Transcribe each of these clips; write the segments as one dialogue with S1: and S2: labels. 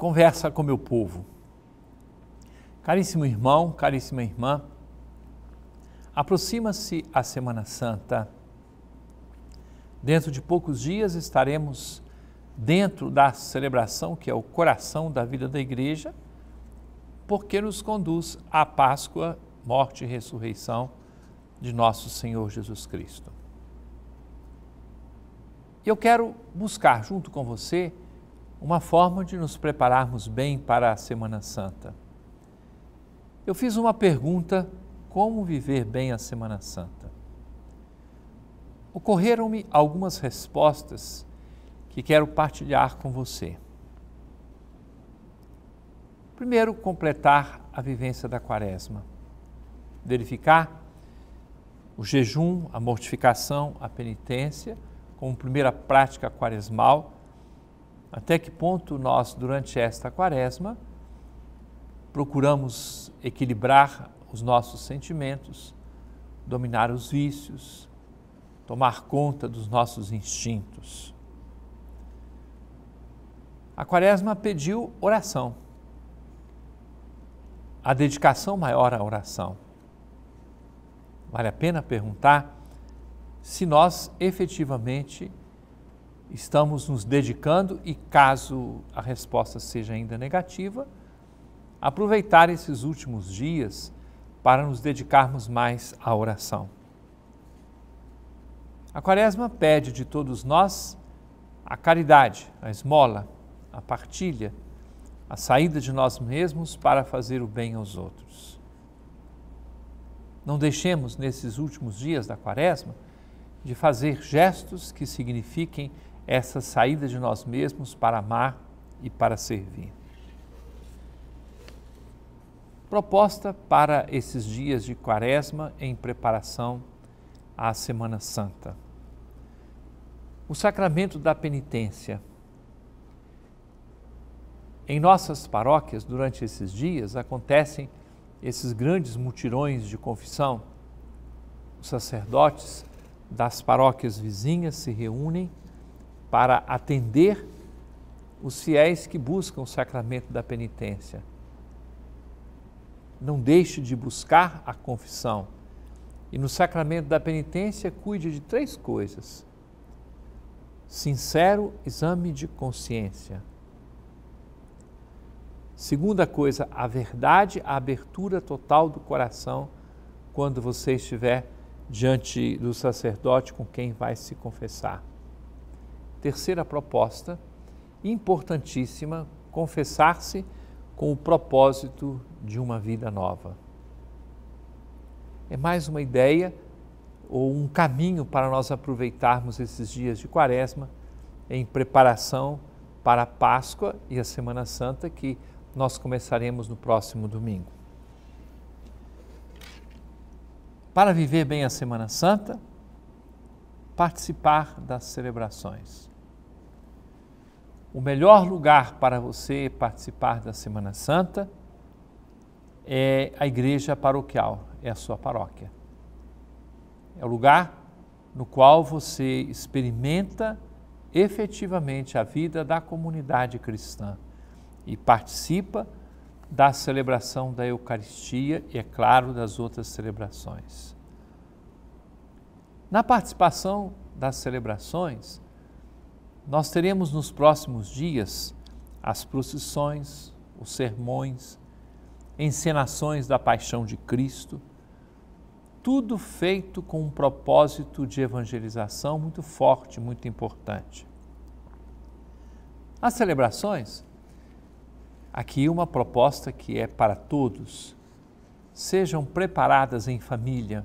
S1: conversa com meu povo. Caríssimo irmão, caríssima irmã, aproxima-se a Semana Santa. Dentro de poucos dias estaremos dentro da celebração que é o coração da vida da igreja, porque nos conduz à Páscoa, morte e ressurreição de nosso Senhor Jesus Cristo. Eu quero buscar junto com você uma forma de nos prepararmos bem para a Semana Santa. Eu fiz uma pergunta: como viver bem a Semana Santa? Ocorreram-me algumas respostas que quero partilhar com você. Primeiro, completar a vivência da Quaresma, verificar o jejum, a mortificação, a penitência, como primeira prática quaresmal até que ponto nós, durante esta quaresma, procuramos equilibrar os nossos sentimentos, dominar os vícios, tomar conta dos nossos instintos. A quaresma pediu oração, a dedicação maior à oração. Vale a pena perguntar se nós efetivamente estamos nos dedicando e caso a resposta seja ainda negativa, aproveitar esses últimos dias para nos dedicarmos mais à oração. A Quaresma pede de todos nós a caridade, a esmola, a partilha, a saída de nós mesmos para fazer o bem aos outros. Não deixemos nesses últimos dias da Quaresma de fazer gestos que signifiquem essa saída de nós mesmos para amar e para servir. Proposta para esses dias de Quaresma em preparação à Semana Santa. O sacramento da penitência. Em nossas paróquias, durante esses dias, acontecem esses grandes mutirões de confissão. Os sacerdotes das paróquias vizinhas se reúnem para atender os fiéis que buscam o sacramento da penitência. Não deixe de buscar a confissão. E no sacramento da penitência, cuide de três coisas: sincero exame de consciência. Segunda coisa, a verdade, a abertura total do coração quando você estiver diante do sacerdote com quem vai se confessar. Terceira proposta, importantíssima, confessar-se com o propósito de uma vida nova. É mais uma ideia ou um caminho para nós aproveitarmos esses dias de Quaresma em preparação para a Páscoa e a Semana Santa que nós começaremos no próximo domingo. Para viver bem a Semana Santa, participar das celebrações o melhor lugar para você participar da Semana Santa é a igreja paroquial, é a sua paróquia. É o lugar no qual você experimenta efetivamente a vida da comunidade cristã e participa da celebração da Eucaristia e, é claro, das outras celebrações. Na participação das celebrações, nós teremos nos próximos dias as procissões, os sermões, encenações da paixão de Cristo, tudo feito com um propósito de evangelização muito forte, muito importante. As celebrações, aqui uma proposta que é para todos, sejam preparadas em família.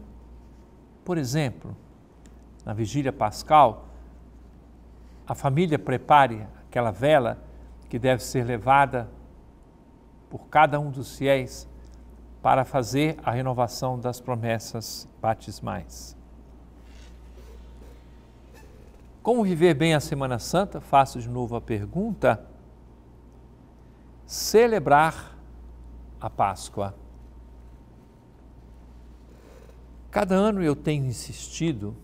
S1: Por exemplo, na vigília pascal, a família prepare aquela vela que deve ser levada por cada um dos fiéis para fazer a renovação das promessas batismais. Como viver bem a Semana Santa? Faço de novo a pergunta. Celebrar a Páscoa. Cada ano eu tenho insistido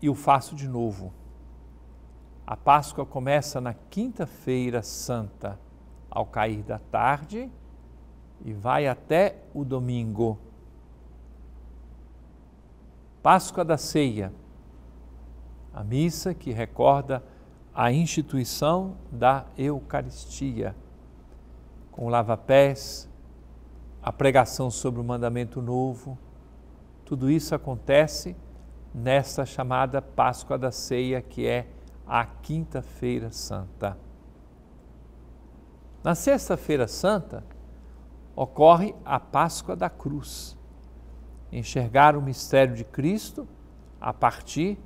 S1: e o faço de novo a Páscoa começa na quinta-feira santa, ao cair da tarde, e vai até o domingo. Páscoa da Ceia, a missa que recorda a instituição da Eucaristia, com lava-pés, a pregação sobre o mandamento novo, tudo isso acontece nesta chamada Páscoa da Ceia, que é à Quinta-feira Santa. Na Sexta-feira Santa, ocorre a Páscoa da Cruz. Enxergar o mistério de Cristo a partir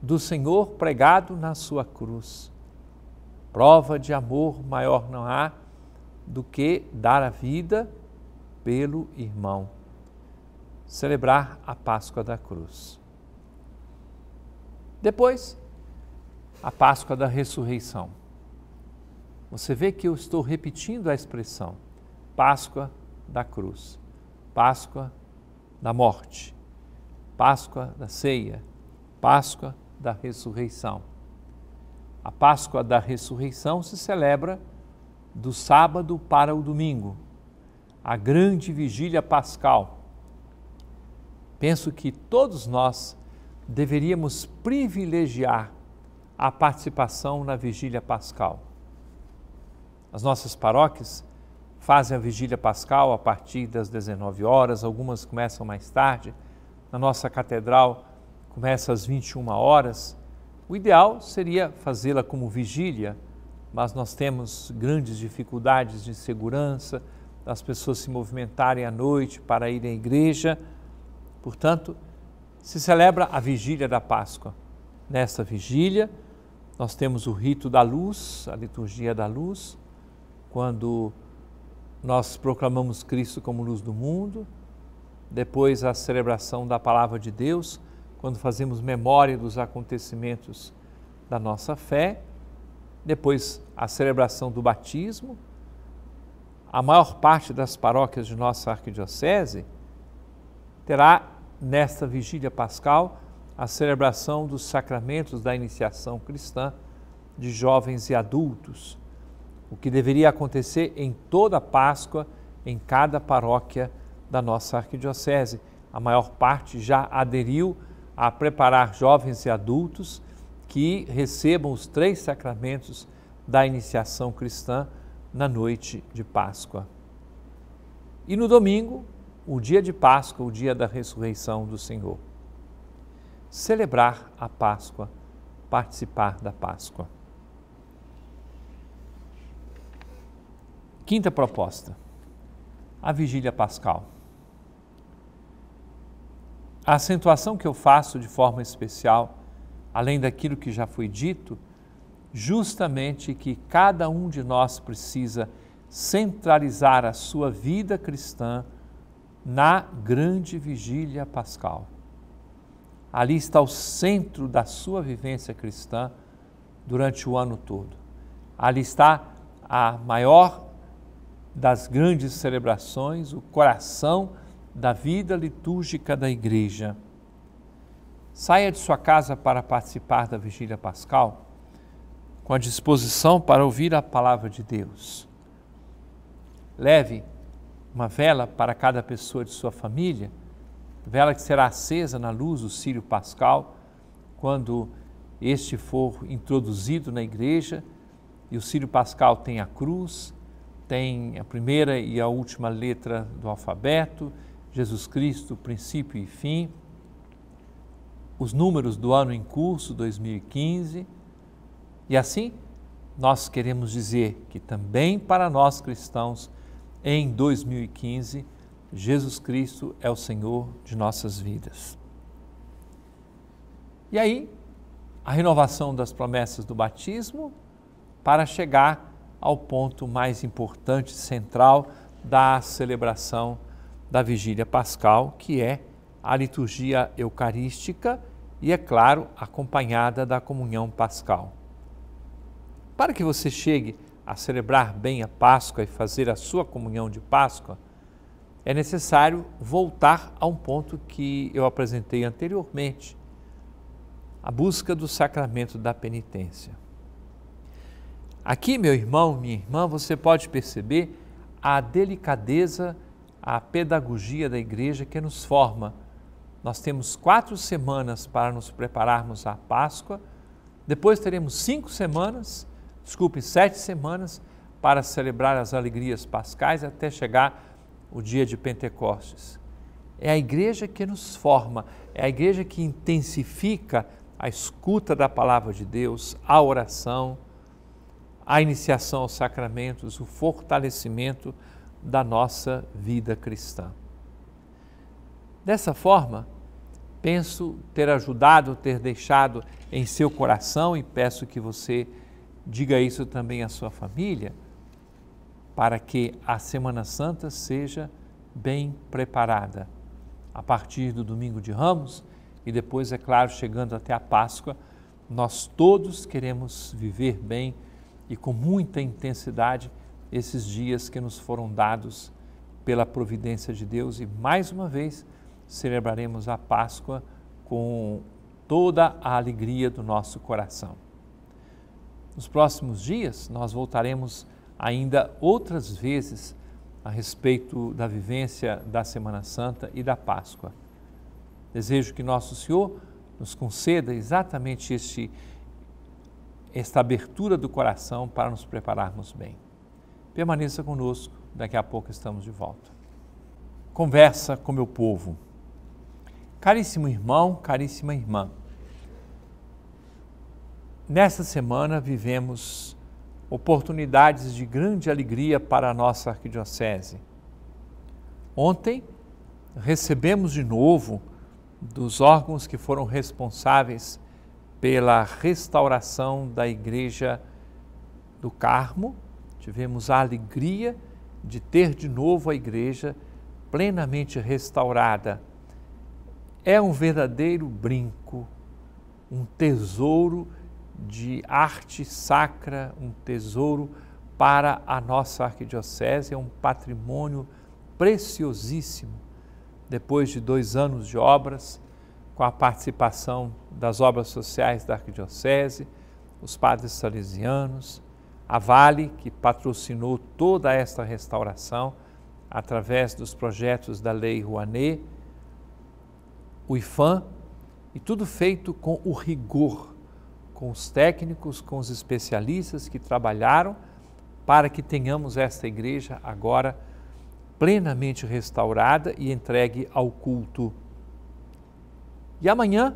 S1: do Senhor pregado na sua cruz. Prova de amor maior não há do que dar a vida pelo irmão. Celebrar a Páscoa da Cruz. Depois, a Páscoa da ressurreição. Você vê que eu estou repetindo a expressão Páscoa da cruz, Páscoa da morte, Páscoa da ceia, Páscoa da ressurreição. A Páscoa da ressurreição se celebra do sábado para o domingo, a grande vigília pascal. Penso que todos nós deveríamos privilegiar a participação na vigília pascal. As nossas paróquias fazem a vigília pascal a partir das 19 horas, algumas começam mais tarde. Na nossa catedral começa às 21 horas. O ideal seria fazê-la como vigília, mas nós temos grandes dificuldades de segurança, das pessoas se movimentarem à noite para irem à igreja. Portanto, se celebra a vigília da Páscoa. Nesta vigília, nós temos o rito da luz, a liturgia da luz, quando nós proclamamos Cristo como luz do mundo, depois a celebração da palavra de Deus, quando fazemos memória dos acontecimentos da nossa fé, depois a celebração do batismo. A maior parte das paróquias de nossa arquidiocese terá nesta vigília pascal a celebração dos sacramentos da iniciação cristã de jovens e adultos, o que deveria acontecer em toda a Páscoa, em cada paróquia da nossa arquidiocese. A maior parte já aderiu a preparar jovens e adultos que recebam os três sacramentos da iniciação cristã na noite de Páscoa. E no domingo, o dia de Páscoa, o dia da ressurreição do Senhor celebrar a Páscoa, participar da Páscoa. Quinta proposta, a vigília pascal. A acentuação que eu faço de forma especial, além daquilo que já foi dito, justamente que cada um de nós precisa centralizar a sua vida cristã na grande vigília pascal ali está o centro da sua vivência cristã durante o ano todo. Ali está a maior das grandes celebrações, o coração da vida litúrgica da igreja. Saia de sua casa para participar da vigília pascal com a disposição para ouvir a palavra de Deus. Leve uma vela para cada pessoa de sua família vela que será acesa na luz do sírio Pascal, quando este for introduzido na igreja, e o sírio Pascal tem a cruz, tem a primeira e a última letra do alfabeto, Jesus Cristo, princípio e fim, os números do ano em curso, 2015, e assim nós queremos dizer que também para nós cristãos, em 2015, Jesus Cristo é o Senhor de nossas vidas. E aí, a renovação das promessas do batismo para chegar ao ponto mais importante, central da celebração da vigília pascal, que é a liturgia eucarística e, é claro, acompanhada da comunhão pascal. Para que você chegue a celebrar bem a Páscoa e fazer a sua comunhão de Páscoa, é necessário voltar a um ponto que eu apresentei anteriormente, a busca do sacramento da penitência. Aqui, meu irmão, minha irmã, você pode perceber a delicadeza, a pedagogia da igreja que nos forma. Nós temos quatro semanas para nos prepararmos à Páscoa, depois teremos cinco semanas, desculpe, sete semanas, para celebrar as alegrias pascais até chegar o dia de Pentecostes. É a igreja que nos forma, é a igreja que intensifica a escuta da palavra de Deus, a oração, a iniciação aos sacramentos, o fortalecimento da nossa vida cristã. Dessa forma, penso ter ajudado, ter deixado em seu coração e peço que você diga isso também à sua família para que a Semana Santa seja bem preparada. A partir do domingo de Ramos e depois, é claro, chegando até a Páscoa, nós todos queremos viver bem e com muita intensidade esses dias que nos foram dados pela providência de Deus e mais uma vez celebraremos a Páscoa com toda a alegria do nosso coração. Nos próximos dias, nós voltaremos a ainda outras vezes a respeito da vivência da Semana Santa e da Páscoa. Desejo que Nosso Senhor nos conceda exatamente este, esta abertura do coração para nos prepararmos bem. Permaneça conosco, daqui a pouco estamos de volta. Conversa com meu povo. Caríssimo irmão, caríssima irmã, nesta semana vivemos oportunidades de grande alegria para a nossa arquidiocese. Ontem recebemos de novo dos órgãos que foram responsáveis pela restauração da Igreja do Carmo, tivemos a alegria de ter de novo a igreja plenamente restaurada. É um verdadeiro brinco, um tesouro de arte sacra, um tesouro para a nossa arquidiocese, é um patrimônio preciosíssimo. Depois de dois anos de obras, com a participação das obras sociais da arquidiocese, os padres salesianos, a Vale, que patrocinou toda esta restauração através dos projetos da Lei Rouanet, o IFAM, e tudo feito com o rigor com os técnicos, com os especialistas que trabalharam para que tenhamos esta igreja agora plenamente restaurada e entregue ao culto. E amanhã,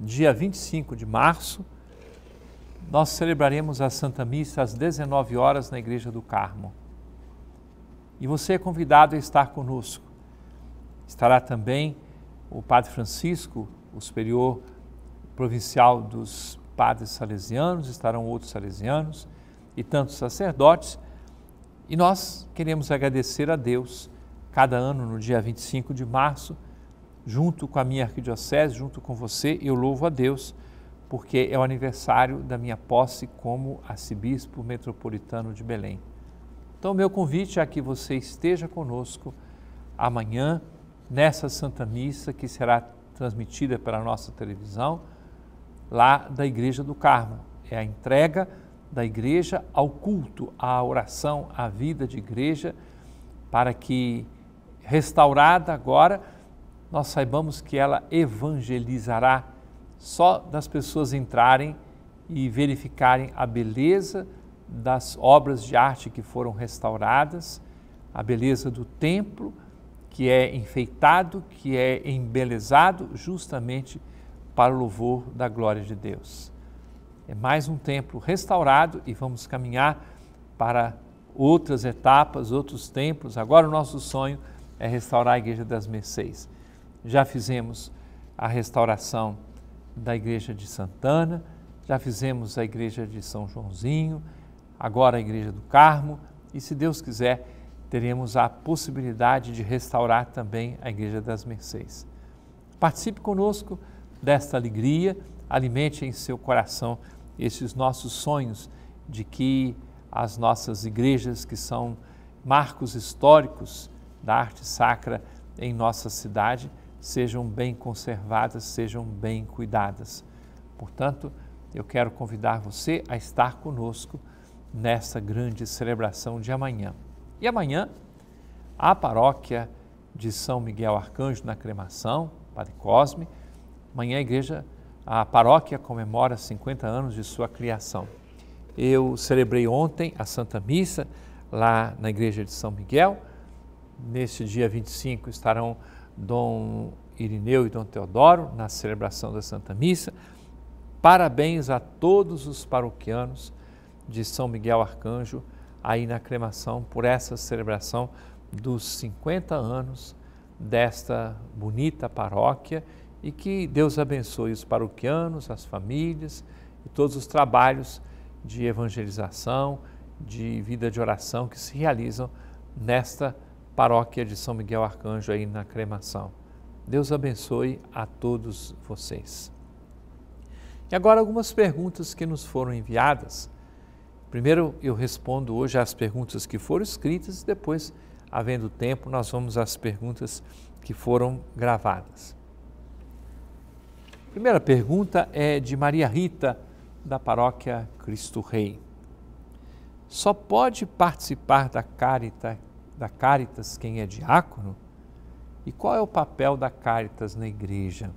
S1: dia 25 de março, nós celebraremos a Santa Missa às 19 horas na Igreja do Carmo. E você é convidado a estar conosco. Estará também o Padre Francisco, o superior provincial dos padres salesianos, estarão outros salesianos e tantos sacerdotes. E nós queremos agradecer a Deus cada ano no dia 25 de março, junto com a minha arquidiocese, junto com você, eu louvo a Deus porque é o aniversário da minha posse como arcebispo metropolitano de Belém. Então, meu convite é que você esteja conosco amanhã nessa Santa Missa que será transmitida pela nossa televisão lá da Igreja do Carmo. É a entrega da igreja ao culto, à oração, à vida de igreja, para que, restaurada agora, nós saibamos que ela evangelizará só das pessoas entrarem e verificarem a beleza das obras de arte que foram restauradas, a beleza do templo que é enfeitado, que é embelezado justamente para o louvor da glória de Deus. É mais um templo restaurado e vamos caminhar para outras etapas, outros templos. Agora o nosso sonho é restaurar a Igreja das Mercês. Já fizemos a restauração da Igreja de Santana, já fizemos a Igreja de São Joãozinho, agora a Igreja do Carmo e, se Deus quiser, teremos a possibilidade de restaurar também a Igreja das Mercês. Participe conosco desta alegria, alimente em seu coração esses nossos sonhos de que as nossas igrejas, que são marcos históricos da arte sacra em nossa cidade, sejam bem conservadas, sejam bem cuidadas. Portanto, eu quero convidar você a estar conosco nessa grande celebração de amanhã. E amanhã, a paróquia de São Miguel Arcanjo na Cremação, Padre Cosme, Amanhã a igreja, a paróquia comemora 50 anos de sua criação. Eu celebrei ontem a Santa Missa lá na igreja de São Miguel. Neste dia 25 estarão Dom Irineu e Dom Teodoro na celebração da Santa Missa. Parabéns a todos os paroquianos de São Miguel Arcanjo aí na cremação por essa celebração dos 50 anos desta bonita paróquia e que Deus abençoe os paroquianos, as famílias e todos os trabalhos de evangelização, de vida de oração que se realizam nesta paróquia de São Miguel Arcanjo aí na cremação. Deus abençoe a todos vocês. E agora algumas perguntas que nos foram enviadas. Primeiro eu respondo hoje às perguntas que foram escritas e depois, havendo tempo, nós vamos às perguntas que foram gravadas. Primeira pergunta é de Maria Rita, da paróquia Cristo Rei. Só pode participar da, carita, da Caritas quem é diácono? E qual é o papel da Caritas na igreja?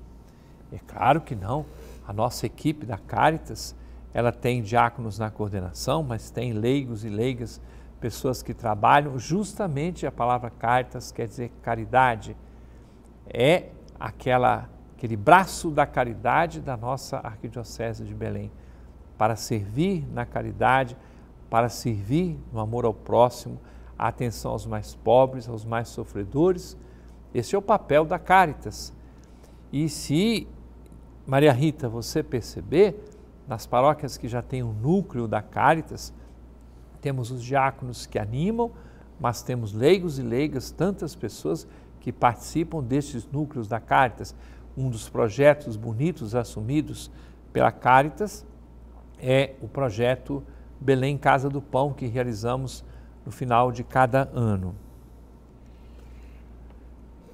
S1: É claro que não. A nossa equipe da Caritas, ela tem diáconos na coordenação, mas tem leigos e leigas, pessoas que trabalham. Justamente a palavra Caritas quer dizer caridade. É aquela aquele braço da caridade da nossa Arquidiocese de Belém, para servir na caridade, para servir no amor ao próximo, a atenção aos mais pobres, aos mais sofredores. Esse é o papel da Caritas. E se, Maria Rita, você perceber, nas paróquias que já tem o um núcleo da Caritas, temos os diáconos que animam, mas temos leigos e leigas, tantas pessoas que participam destes núcleos da Caritas um dos projetos bonitos assumidos pela Caritas é o projeto Belém Casa do Pão, que realizamos no final de cada ano.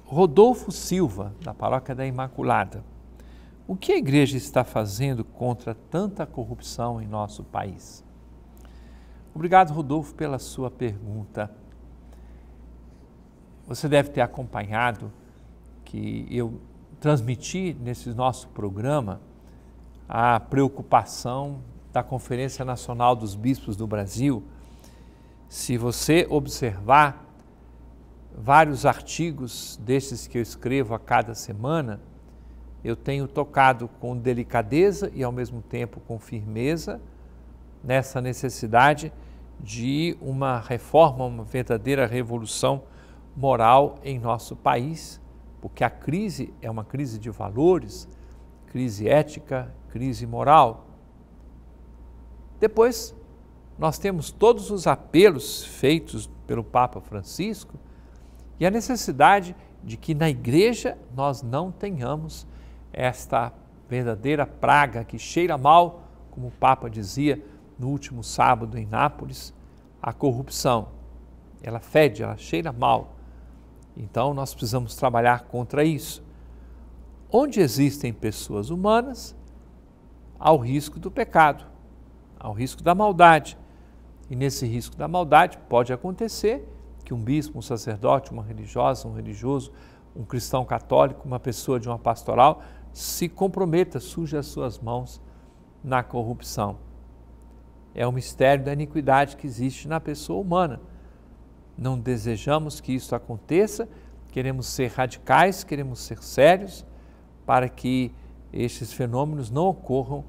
S1: Rodolfo Silva, da Paróquia da Imaculada. O que a igreja está fazendo contra tanta corrupção em nosso país? Obrigado, Rodolfo, pela sua pergunta. Você deve ter acompanhado que eu transmitir nesse nosso programa a preocupação da Conferência Nacional dos Bispos do Brasil. Se você observar vários artigos desses que eu escrevo a cada semana, eu tenho tocado com delicadeza e ao mesmo tempo com firmeza nessa necessidade de uma reforma, uma verdadeira revolução moral em nosso país porque a crise é uma crise de valores, crise ética, crise moral. Depois, nós temos todos os apelos feitos pelo Papa Francisco e a necessidade de que na igreja nós não tenhamos esta verdadeira praga que cheira mal, como o Papa dizia no último sábado em Nápoles, a corrupção. Ela fede, ela cheira mal. Então nós precisamos trabalhar contra isso. Onde existem pessoas humanas, há o risco do pecado, há o risco da maldade. E nesse risco da maldade pode acontecer que um bispo, um sacerdote, uma religiosa, um religioso, um cristão católico, uma pessoa de uma pastoral se comprometa, suje as suas mãos na corrupção. É o mistério da iniquidade que existe na pessoa humana não desejamos que isso aconteça, queremos ser radicais, queremos ser sérios, para que estes fenômenos não ocorram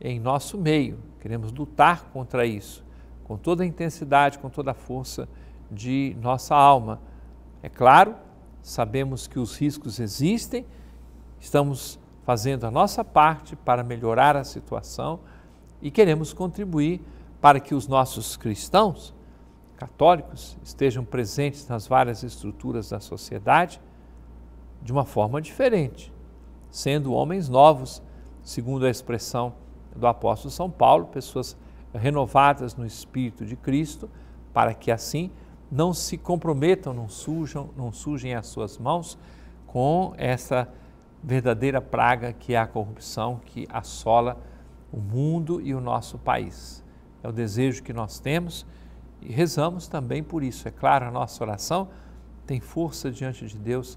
S1: em nosso meio. Queremos lutar contra isso, com toda a intensidade, com toda a força de nossa alma. É claro, sabemos que os riscos existem, estamos fazendo a nossa parte para melhorar a situação e queremos contribuir para que os nossos cristãos católicos estejam presentes nas várias estruturas da sociedade de uma forma diferente, sendo homens novos, segundo a expressão do apóstolo São Paulo, pessoas renovadas no espírito de Cristo, para que assim não se comprometam, não sujam, não sujem as suas mãos com essa verdadeira praga que é a corrupção que assola o mundo e o nosso país. É o desejo que nós temos e rezamos também por isso. É claro, a nossa oração tem força diante de Deus.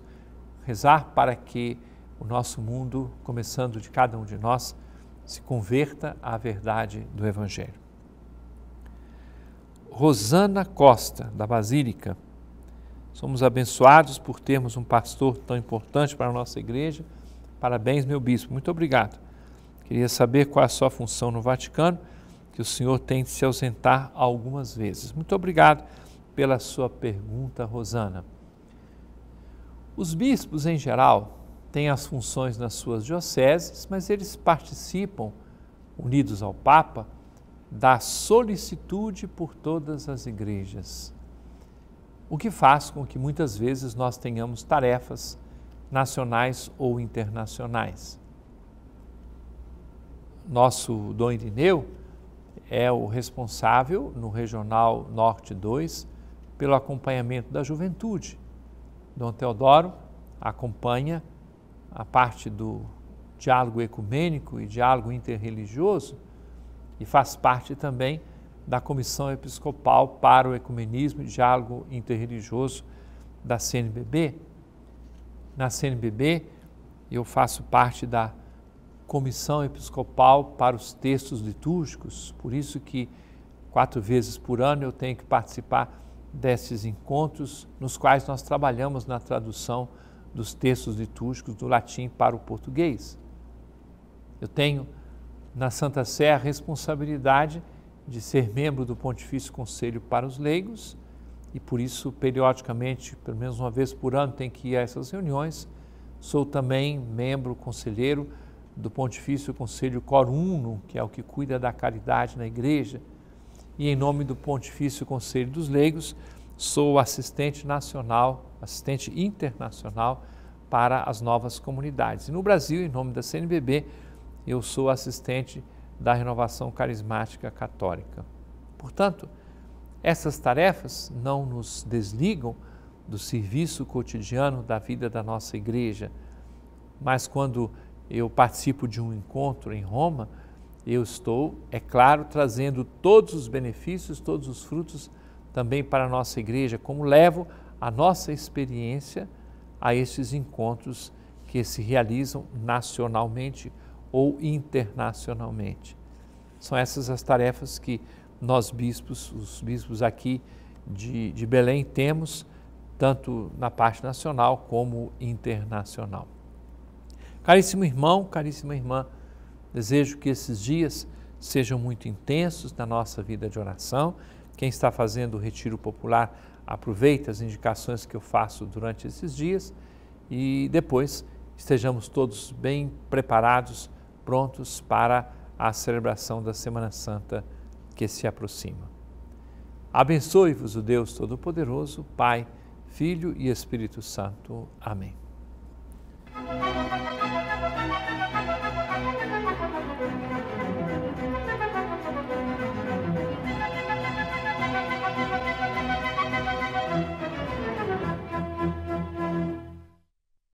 S1: Rezar para que o nosso mundo, começando de cada um de nós, se converta à verdade do Evangelho. Rosana Costa, da Basílica. Somos abençoados por termos um pastor tão importante para a nossa igreja. Parabéns, meu bispo. Muito obrigado. Queria saber qual é a sua função no Vaticano que o senhor tem de se ausentar algumas vezes. Muito obrigado pela sua pergunta, Rosana. Os bispos, em geral, têm as funções nas suas dioceses, mas eles participam, unidos ao Papa, da solicitude por todas as igrejas. O que faz com que muitas vezes nós tenhamos tarefas nacionais ou internacionais. Nosso Dom Irineu é o responsável no Regional Norte 2 pelo acompanhamento da juventude. Dom Teodoro acompanha a parte do diálogo ecumênico e diálogo interreligioso e faz parte também da Comissão Episcopal para o Ecumenismo e Diálogo Interreligioso da CNBB. Na CNBB, eu faço parte da comissão episcopal para os textos litúrgicos, por isso que quatro vezes por ano eu tenho que participar desses encontros nos quais nós trabalhamos na tradução dos textos litúrgicos do latim para o português. Eu tenho na Santa Sé a responsabilidade de ser membro do Pontifício Conselho para os Leigos e por isso periodicamente, pelo menos uma vez por ano, tenho que ir a essas reuniões. Sou também membro conselheiro do Pontifício Conselho Coruno, que é o que cuida da caridade na igreja, e em nome do Pontifício Conselho dos Leigos, sou assistente nacional, assistente internacional para as novas comunidades. E no Brasil, em nome da CNBB, eu sou assistente da Renovação Carismática Católica. Portanto, essas tarefas não nos desligam do serviço cotidiano da vida da nossa igreja, mas quando eu participo de um encontro em Roma, eu estou, é claro, trazendo todos os benefícios, todos os frutos também para a nossa igreja, como levo a nossa experiência a esses encontros que se realizam nacionalmente ou internacionalmente. São essas as tarefas que nós bispos, os bispos aqui de, de Belém, temos, tanto na parte nacional como internacional. Caríssimo irmão, caríssima irmã, desejo que esses dias sejam muito intensos na nossa vida de oração. Quem está fazendo o retiro popular, aproveita as indicações que eu faço durante esses dias e depois estejamos todos bem preparados, prontos para a celebração da Semana Santa que se aproxima. Abençoe-vos o Deus Todo-Poderoso, Pai, Filho e Espírito Santo. Amém.